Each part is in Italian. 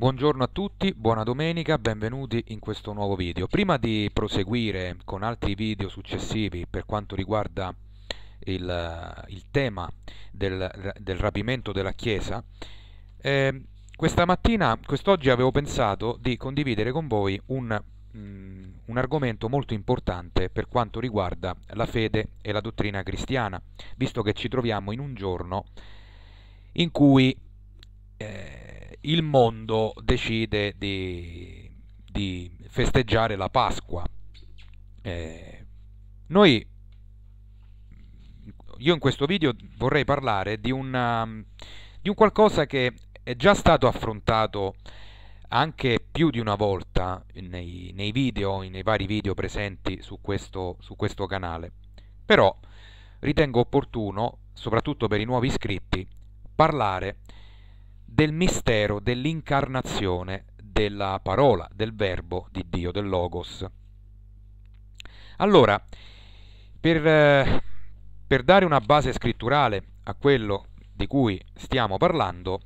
Buongiorno a tutti, buona domenica, benvenuti in questo nuovo video. Prima di proseguire con altri video successivi per quanto riguarda il, il tema del, del, rapimento della Chiesa, eh, questa mattina, quest'oggi avevo pensato di condividere con voi un, mh, mm, un argomento molto importante per quanto riguarda la fede e la dottrina cristiana, visto che ci troviamo in un giorno in cui... Eh, il mondo decide di, di festeggiare la Pasqua. Eh, noi, io in questo video vorrei parlare di, una, um, di un qualcosa che è già stato affrontato anche più di una volta nei, nei, video, nei vari video presenti su questo, su questo canale. Però ritengo opportuno, soprattutto per i nuovi iscritti, parlare del mistero dell'incarnazione della parola, del verbo di Dio, del Logos. Allora, per, eh, per dare una base scritturale a quello di cui stiamo parlando,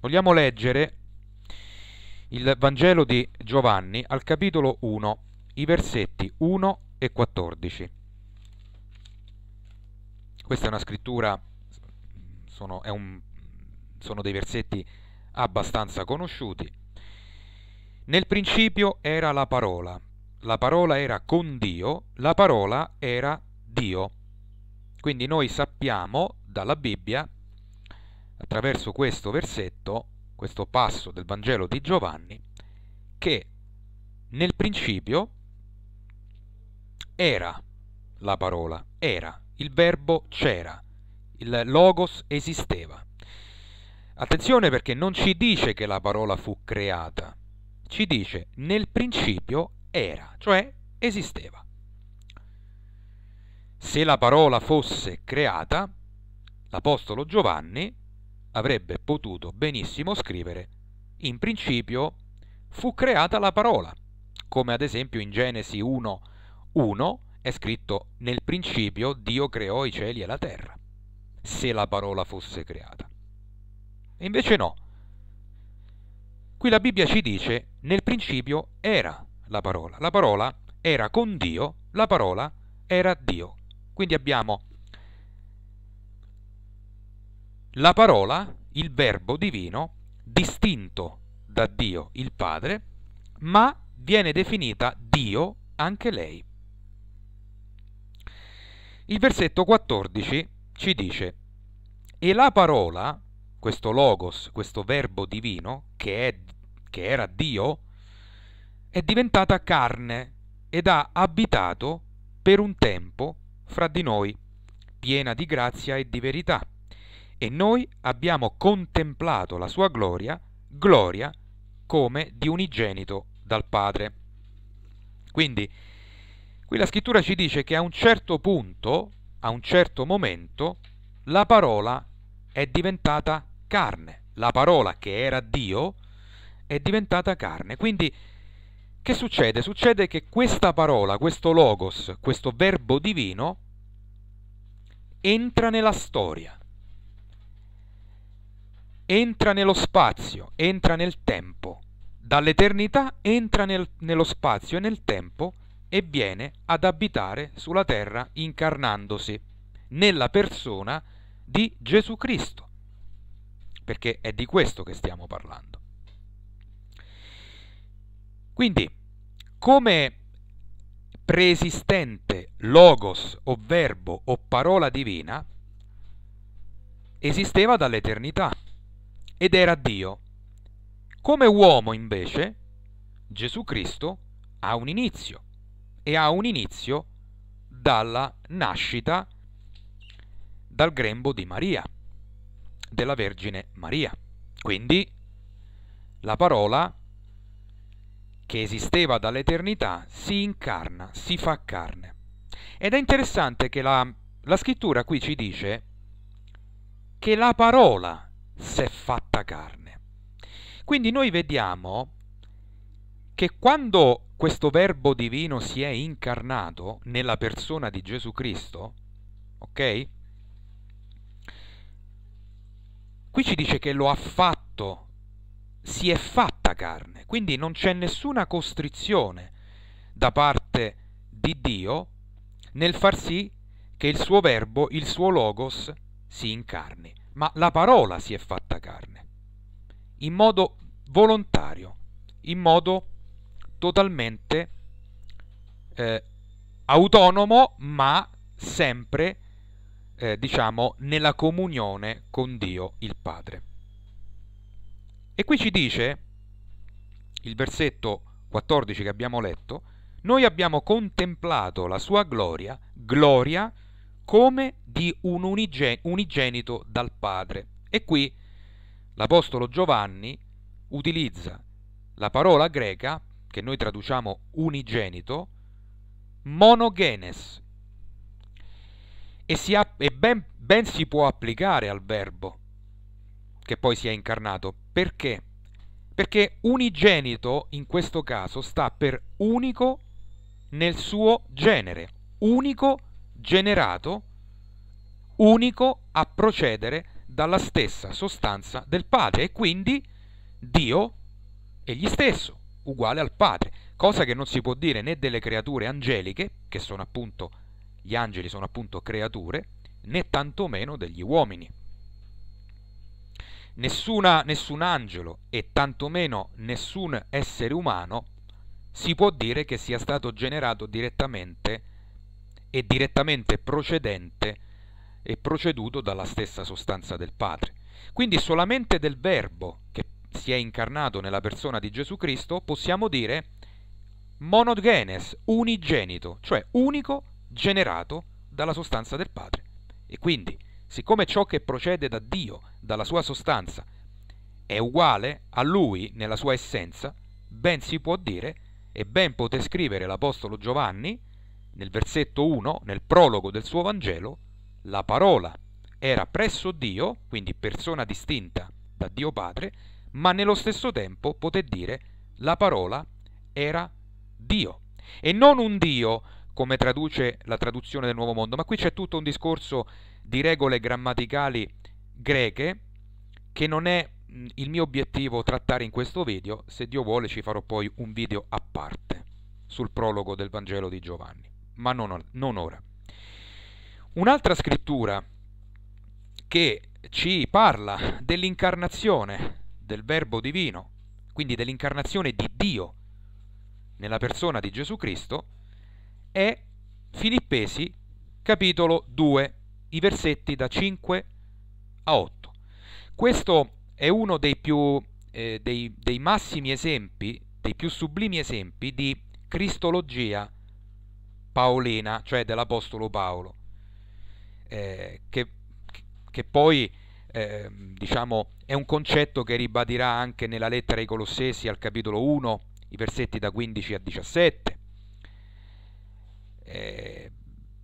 vogliamo leggere il Vangelo di Giovanni al capitolo 1, i versetti 1 e 14. Questa è una scrittura, sono, è un sono dei versetti abbastanza conosciuti. Nel principio era la parola, la parola era con Dio, la parola era Dio. Quindi noi sappiamo dalla Bibbia, attraverso questo versetto, questo passo del Vangelo di Giovanni, che nel principio era la parola, era, il verbo c'era, il logos esisteva. Attenzione perché non ci dice che la parola fu creata, ci dice nel principio era, cioè esisteva. Se la parola fosse creata, l'Apostolo Giovanni avrebbe potuto benissimo scrivere in principio fu creata la parola, come ad esempio in Genesi 1.1 è scritto nel principio Dio creò i cieli e la terra, se la parola fosse creata. E invece no. Qui la Bibbia ci dice, nel principio era la parola, la parola era con Dio, la parola era Dio. Quindi abbiamo la parola, il verbo divino, distinto da Dio il Padre, ma viene definita Dio anche lei. Il versetto 14 ci dice, e la parola questo logos, questo verbo divino, che, è, che era Dio, è diventata carne ed ha abitato per un tempo fra di noi, piena di grazia e di verità. E noi abbiamo contemplato la sua gloria, gloria come di unigenito dal Padre. Quindi, qui la scrittura ci dice che a un certo punto, a un certo momento, la parola è diventata carne. La parola che era Dio è diventata carne. Quindi che succede? Succede che questa parola, questo logos, questo verbo divino entra nella storia, entra nello spazio, entra nel tempo. Dall'eternità entra nel, nello spazio e nel tempo e viene ad abitare sulla terra incarnandosi nella persona di Gesù Cristo perché è di questo che stiamo parlando. Quindi, come preesistente logos o verbo o parola divina, esisteva dall'eternità ed era Dio. Come uomo, invece, Gesù Cristo ha un inizio e ha un inizio dalla nascita dal grembo di Maria della Vergine Maria. Quindi la parola che esisteva dall'eternità si incarna, si fa carne. Ed è interessante che la, la scrittura qui ci dice che la parola si è fatta carne. Quindi noi vediamo che quando questo verbo divino si è incarnato nella persona di Gesù Cristo, ok? Qui ci dice che lo ha fatto, si è fatta carne, quindi non c'è nessuna costrizione da parte di Dio nel far sì che il suo verbo, il suo logos, si incarni, ma la parola si è fatta carne, in modo volontario, in modo totalmente eh, autonomo, ma sempre eh, diciamo, nella comunione con Dio il Padre. E qui ci dice il versetto 14 che abbiamo letto, noi abbiamo contemplato la sua gloria, gloria come di un unigenito dal Padre. E qui l'Apostolo Giovanni utilizza la parola greca, che noi traduciamo unigenito, monogenes, e, si app- e ben, ben si può applicare al verbo che poi si è incarnato. Perché? Perché unigenito in questo caso sta per unico nel suo genere, unico generato, unico a procedere dalla stessa sostanza del Padre e quindi Dio egli stesso, uguale al Padre, cosa che non si può dire né delle creature angeliche, che sono appunto gli angeli sono appunto creature, né tantomeno degli uomini. Nessuna, nessun angelo e tantomeno nessun essere umano si può dire che sia stato generato direttamente e direttamente procedente e proceduto dalla stessa sostanza del Padre. Quindi solamente del Verbo che si è incarnato nella persona di Gesù Cristo possiamo dire monogenes, unigenito, cioè unico generato dalla sostanza del Padre. E quindi, siccome ciò che procede da Dio, dalla sua sostanza, è uguale a Lui nella sua essenza, ben si può dire e ben poté scrivere l'Apostolo Giovanni, nel versetto 1, nel prologo del suo Vangelo, la parola era presso Dio, quindi persona distinta da Dio Padre, ma nello stesso tempo poté dire la parola era Dio. E non un Dio come traduce la traduzione del Nuovo Mondo, ma qui c'è tutto un discorso di regole grammaticali greche che non è il mio obiettivo trattare in questo video, se Dio vuole ci farò poi un video a parte sul prologo del Vangelo di Giovanni, ma non, non ora. Un'altra scrittura che ci parla dell'incarnazione del Verbo divino, quindi dell'incarnazione di Dio nella persona di Gesù Cristo, è Filippesi capitolo 2, i versetti da 5 a 8. Questo è uno dei, più, eh, dei, dei massimi esempi, dei più sublimi esempi di cristologia paolina, cioè dell'Apostolo Paolo, eh, che, che, poi eh, diciamo, è un concetto che ribadirà anche nella lettera ai Colossesi al capitolo 1, i versetti da 15 a 17, eh,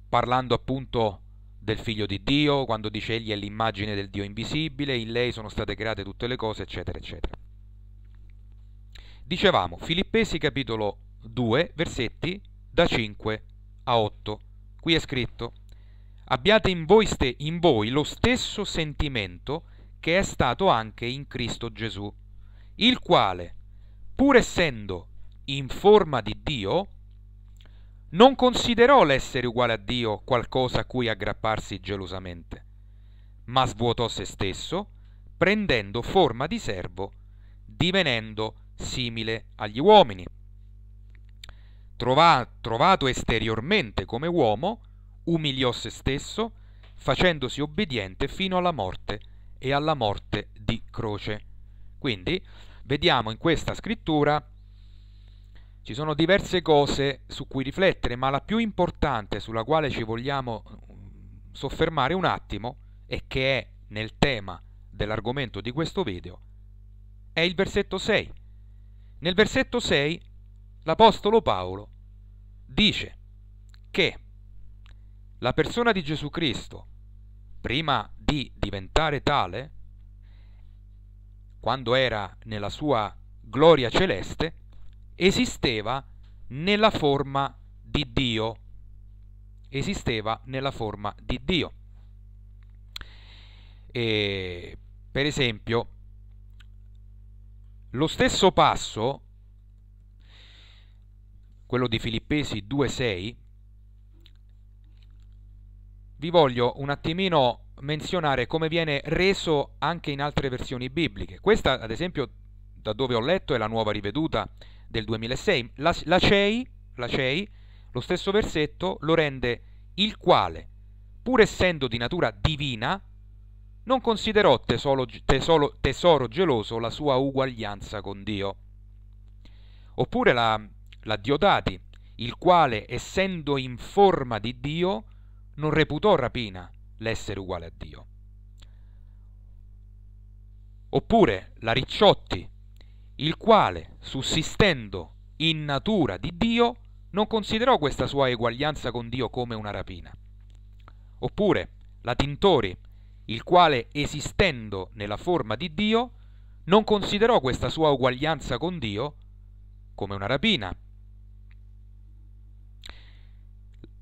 parlando appunto del figlio di Dio, quando dice egli è l'immagine del Dio invisibile, in lei sono state create tutte le cose, eccetera, eccetera. Dicevamo, Filippesi capitolo 2, versetti da 5 a 8. Qui è scritto, abbiate in voi, ste, in voi lo stesso sentimento che è stato anche in Cristo Gesù, il quale, pur essendo in forma di Dio, non considerò l'essere uguale a Dio qualcosa a cui aggrapparsi gelosamente, ma svuotò se stesso, prendendo forma di servo, divenendo simile agli uomini. Trova, trovato esteriormente come uomo, umiliò se stesso, facendosi obbediente fino alla morte e alla morte di croce. Quindi vediamo in questa scrittura ci sono diverse cose su cui riflettere, ma la più importante sulla quale ci vogliamo mm, soffermare un attimo e che è nel tema dell'argomento di questo video è il versetto 6. Nel versetto 6 l'Apostolo Paolo dice che la persona di Gesù Cristo, prima di diventare tale, quando era nella sua gloria celeste, esisteva nella forma di Dio. Esisteva nella forma di Dio. E, per esempio, lo stesso passo, quello di Filippesi 2.6, vi voglio un attimino menzionare come viene reso anche in altre versioni bibliche. Questa, ad esempio, da dove ho letto è la nuova riveduta del 2006, la, la, CEI, la CEI, lo stesso versetto lo rende il quale, pur essendo di natura divina, non considerò tesoro, tesoro, tesoro geloso la sua uguaglianza con Dio. Oppure la, la Diodati, il quale, essendo in forma di Dio, non reputò rapina l'essere uguale a Dio. Oppure la Ricciotti, il quale, sussistendo in natura di Dio, non considerò questa sua eguaglianza con Dio come una rapina. Oppure, la Tintori, il quale, esistendo nella forma di Dio, non considerò questa sua uguaglianza con Dio come una rapina.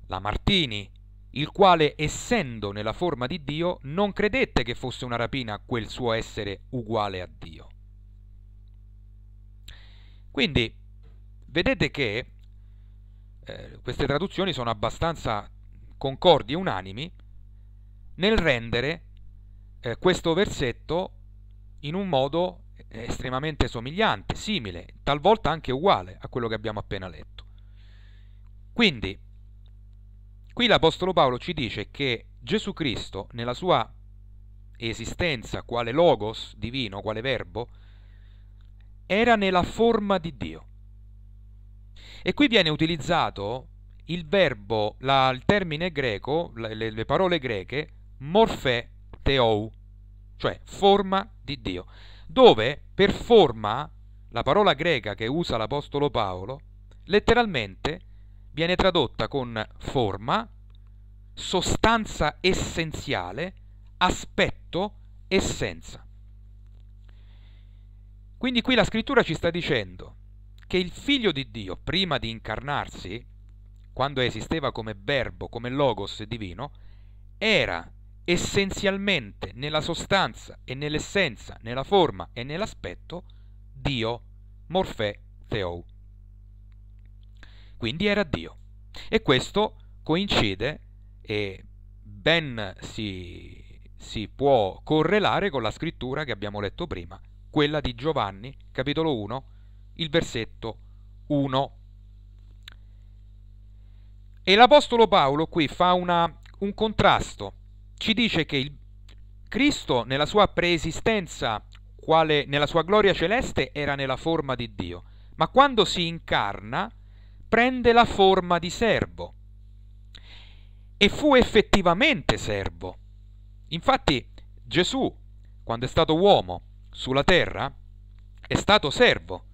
La Martini, il quale, essendo nella forma di Dio, non credette che fosse una rapina quel suo essere uguale a Dio. Quindi vedete che eh, queste traduzioni sono abbastanza concordi e unanimi nel rendere eh, questo versetto in un modo eh, estremamente somigliante, simile, talvolta anche uguale a quello che abbiamo appena letto. Quindi, qui l'Apostolo Paolo ci dice che Gesù Cristo, nella sua esistenza quale logos divino, quale verbo, era nella forma di Dio. E qui viene utilizzato il verbo, la, il termine greco, le, le parole greche, morfè teou, cioè forma di Dio, dove per forma la parola greca che usa l'Apostolo Paolo letteralmente viene tradotta con forma, sostanza essenziale, aspetto, essenza. Quindi qui la scrittura ci sta dicendo che il figlio di Dio, prima di incarnarsi, quando esisteva come verbo, come logos divino, era essenzialmente nella sostanza e nell'essenza, nella forma e nell'aspetto Dio, Morfè, Theou. Quindi era Dio. E questo coincide e ben si, si può correlare con la scrittura che abbiamo letto prima quella di Giovanni, capitolo 1, il versetto 1. E l'Apostolo Paolo qui fa una, un contrasto, ci dice che il Cristo nella sua preesistenza, quale nella sua gloria celeste, era nella forma di Dio, ma quando si incarna prende la forma di servo e fu effettivamente servo. Infatti Gesù, quando è stato uomo, sulla terra è stato servo,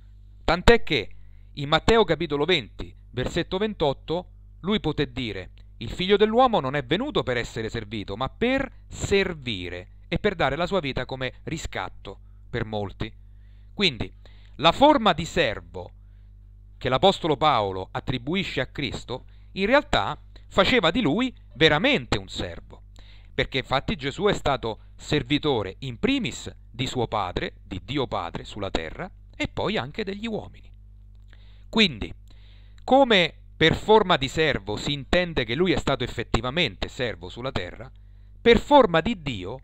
tant'è che in Matteo capitolo 20, versetto 28, lui poté dire, il figlio dell'uomo non è venuto per essere servito, ma per servire e per dare la sua vita come riscatto per molti. Quindi la forma di servo che l'Apostolo Paolo attribuisce a Cristo, in realtà faceva di lui veramente un servo, perché infatti Gesù è stato servitore in primis di suo Padre, di Dio Padre sulla terra e poi anche degli uomini. Quindi, come per forma di servo si intende che lui è stato effettivamente servo sulla terra, per forma di Dio,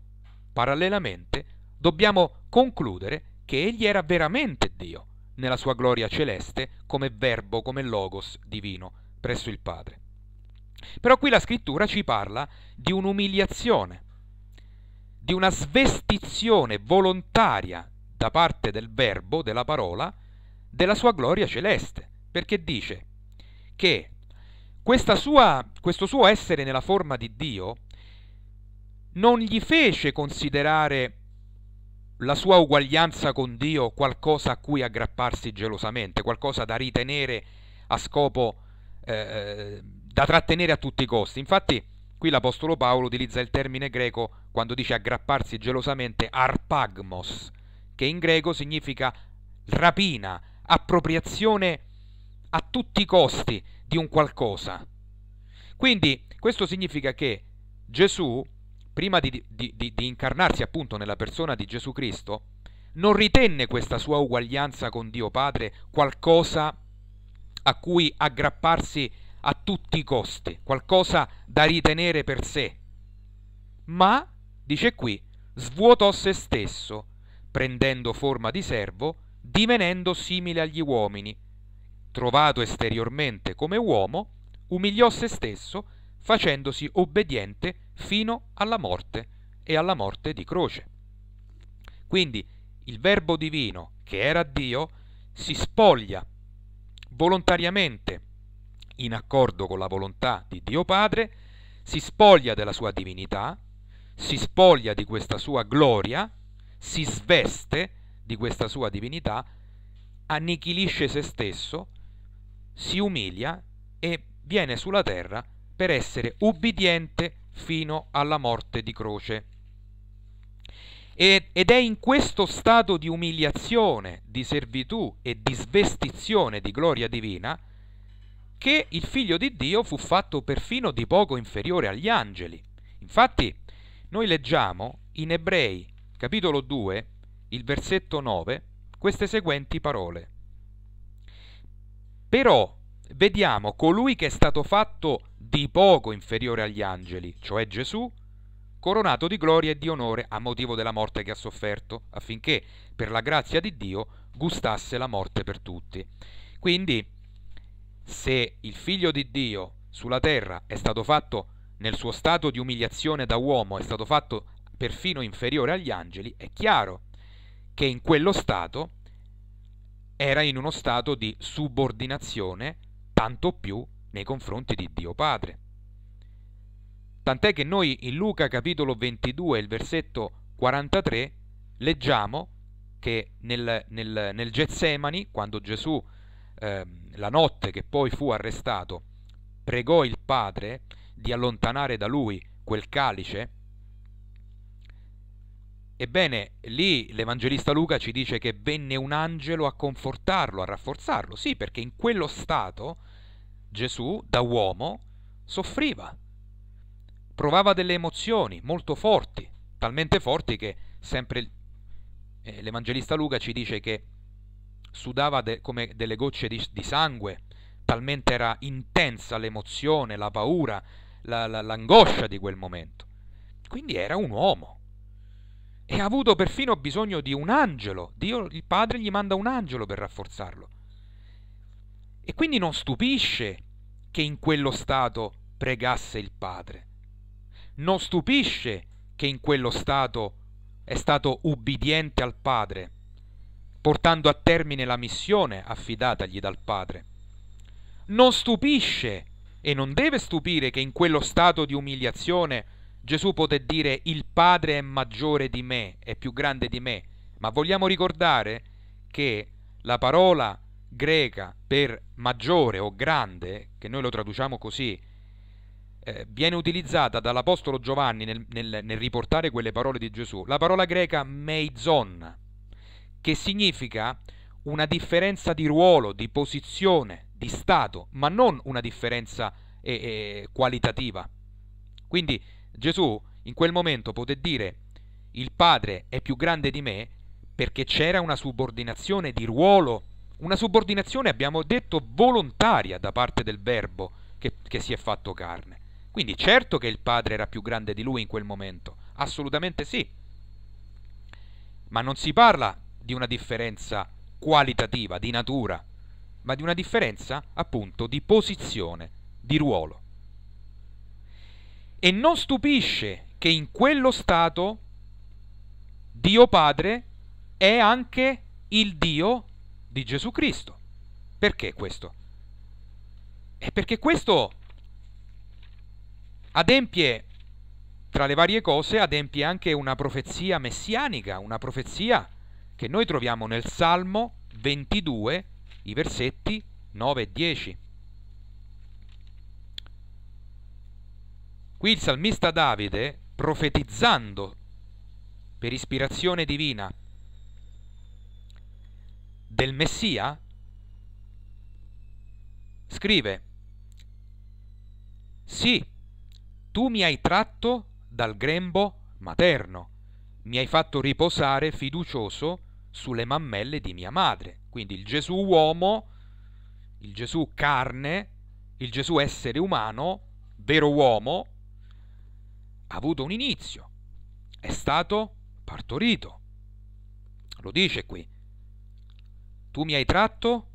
parallelamente, dobbiamo concludere che egli era veramente Dio, nella sua gloria celeste, come verbo, come logos divino, presso il Padre. Però qui la scrittura ci parla di un'umiliazione, di una svestizione volontaria da parte del verbo, della parola, della sua gloria celeste, perché dice che sua, questo suo essere nella forma di Dio non gli fece considerare la sua uguaglianza con Dio qualcosa a cui aggrapparsi gelosamente, qualcosa da ritenere a scopo, eh, eh da trattenere a tutti i costi. Infatti, Qui l'Apostolo Paolo utilizza il termine greco quando dice aggrapparsi gelosamente arpagmos, che in greco significa rapina, appropriazione a tutti i costi di un qualcosa. Quindi questo significa che Gesù, prima di, di, di, di incarnarsi appunto nella persona di Gesù Cristo, non ritenne questa sua uguaglianza con Dio Padre qualcosa a cui aggrapparsi a tutti i costi, qualcosa da ritenere per sé, ma, dice qui, svuotò se stesso, prendendo forma di servo, divenendo simile agli uomini. Trovato esteriormente come uomo, umiliò se stesso, facendosi obbediente fino alla morte e alla morte di croce. Quindi il Verbo divino, che era Dio, si spoglia volontariamente in accordo con la volontà di Dio Padre, si spoglia della sua divinità, si spoglia di questa sua gloria, si sveste di questa sua divinità, annichilisce se stesso, si umilia e viene sulla terra per essere ubbidiente fino alla morte di croce. Ed è in questo stato di umiliazione, di servitù e di svestizione di gloria divina che il figlio di Dio fu fatto perfino di poco inferiore agli angeli. Infatti noi leggiamo in Ebrei capitolo 2, il versetto 9, queste seguenti parole. Però vediamo colui che è stato fatto di poco inferiore agli angeli, cioè Gesù, coronato di gloria e di onore a motivo della morte che ha sofferto, affinché per la grazia di Dio gustasse la morte per tutti. Quindi se il figlio di Dio sulla terra è stato fatto nel suo stato di umiliazione da uomo, è stato fatto perfino inferiore agli angeli, è chiaro che in quello stato era in uno stato di subordinazione tanto più nei confronti di Dio Padre. Tant'è che noi in Luca capitolo 22, il versetto 43, leggiamo che nel, nel, nel Getsemani, quando Gesù eh, la notte che poi fu arrestato, pregò il padre di allontanare da lui quel calice, ebbene lì l'Evangelista Luca ci dice che venne un angelo a confortarlo, a rafforzarlo, sì perché in quello stato Gesù da uomo soffriva, provava delle emozioni molto forti, talmente forti che sempre eh, l'Evangelista Luca ci dice che sudava de- come delle gocce di, di, sangue, talmente era intensa l'emozione, la paura, la, la, l'angoscia di quel momento. Quindi era un uomo. E ha avuto perfino bisogno di un angelo. Dio, il padre, gli manda un angelo per rafforzarlo. E quindi non stupisce che in quello stato pregasse il padre. Non stupisce che in quello stato è stato ubbidiente al padre portando a termine la missione affidatagli dal Padre. Non stupisce e non deve stupire che in quello stato di umiliazione Gesù poté dire il Padre è maggiore di me, è più grande di me, ma vogliamo ricordare che la parola greca per maggiore o grande, che noi lo traduciamo così, eh, viene utilizzata dall'Apostolo Giovanni nel, nel, nel riportare quelle parole di Gesù, la parola greca meizon, che significa una differenza di ruolo, di posizione, di stato, ma non una differenza eh, eh, qualitativa. Quindi Gesù in quel momento poté dire il Padre è più grande di me perché c'era una subordinazione di ruolo, una subordinazione abbiamo detto volontaria da parte del Verbo che, che si è fatto carne. Quindi certo che il Padre era più grande di lui in quel momento, assolutamente sì. Ma non si parla di una differenza qualitativa, di natura, ma di una differenza appunto di posizione, di ruolo. E non stupisce che in quello stato Dio Padre è anche il Dio di Gesù Cristo. Perché questo? È perché questo adempie, tra le varie cose, adempie anche una profezia messianica, una profezia che noi troviamo nel Salmo 22, i versetti 9 e 10. Qui il salmista Davide, profetizzando per ispirazione divina del Messia, scrive, sì, tu mi hai tratto dal grembo materno mi hai fatto riposare fiducioso sulle mammelle di mia madre. Quindi il Gesù uomo, il Gesù carne, il Gesù essere umano, vero uomo, ha avuto un inizio, è stato partorito. Lo dice qui. Tu mi hai tratto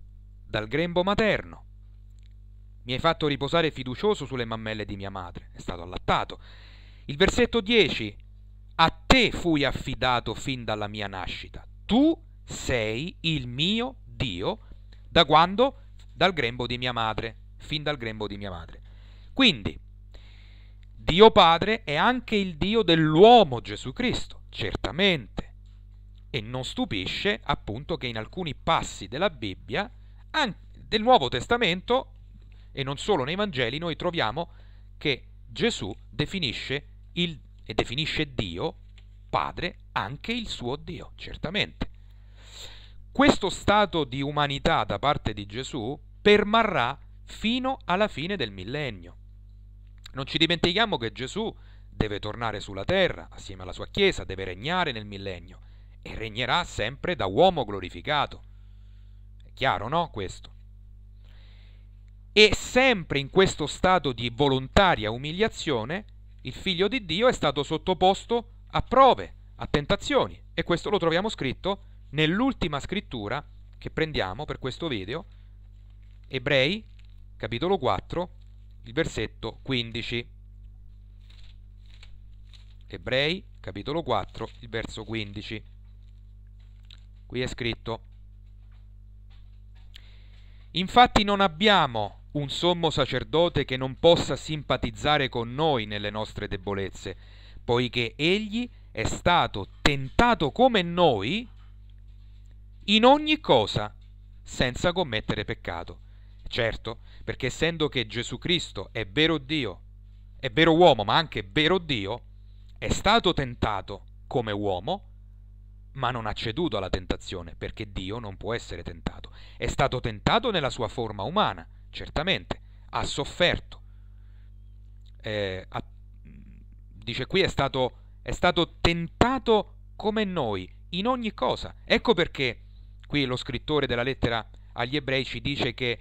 dal grembo materno. Mi hai fatto riposare fiducioso sulle mammelle di mia madre. È stato allattato. Il versetto 10 a te fui affidato fin dalla mia nascita. Tu sei il mio Dio da quando? Dal grembo di mia madre, fin dal grembo di mia madre. Quindi, Dio Padre è anche il Dio dell'uomo Gesù Cristo, certamente. E non stupisce appunto che in alcuni passi della Bibbia, del Nuovo Testamento, e non solo nei Vangeli, noi troviamo che Gesù definisce il Dio e definisce Dio padre anche il suo Dio, certamente. Questo stato di umanità da parte di Gesù permarrà fino alla fine del millennio. Non ci dimentichiamo che Gesù deve tornare sulla terra assieme alla sua Chiesa, deve regnare nel millennio e regnerà sempre da uomo glorificato. È chiaro, no? Questo. E sempre in questo stato di volontaria umiliazione il figlio di Dio è stato sottoposto a prove, a tentazioni e questo lo troviamo scritto nell'ultima scrittura che prendiamo per questo video, Ebrei capitolo 4, il versetto 15. Ebrei capitolo 4, il verso 15. Qui è scritto, infatti non abbiamo un sommo sacerdote che non possa simpatizzare con noi nelle nostre debolezze, poiché egli è stato tentato come noi in ogni cosa, senza commettere peccato. Certo, perché essendo che Gesù Cristo è vero Dio, è vero uomo, ma anche vero Dio, è stato tentato come uomo, ma non ha ceduto alla tentazione, perché Dio non può essere tentato. È stato tentato nella sua forma umana certamente, ha sofferto. Eh, ha, dice qui è stato, è stato tentato come noi, in ogni cosa. Ecco perché qui lo scrittore della lettera agli ebrei ci dice che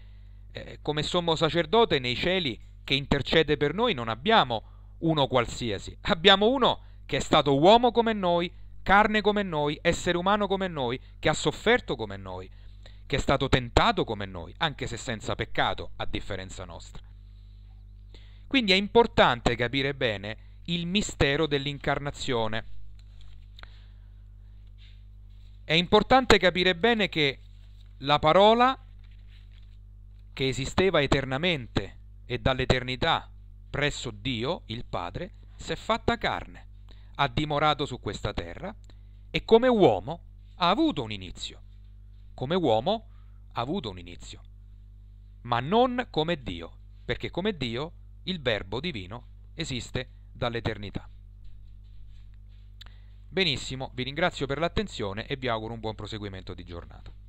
eh, come sommo sacerdote nei cieli che intercede per noi non abbiamo uno qualsiasi, abbiamo uno che è stato uomo come noi, carne come noi, essere umano come noi, che ha sofferto come noi che è stato tentato come noi, anche se senza peccato, a differenza nostra. Quindi è importante capire bene il mistero dell'incarnazione. È importante capire bene che la parola che esisteva eternamente e dall'eternità presso Dio, il Padre, si è fatta carne, ha dimorato su questa terra e come uomo ha avuto un inizio come uomo ha avuto un inizio, ma non come Dio, perché come Dio il Verbo divino esiste dall'eternità. Benissimo, vi ringrazio per l'attenzione e vi auguro un buon proseguimento di giornata.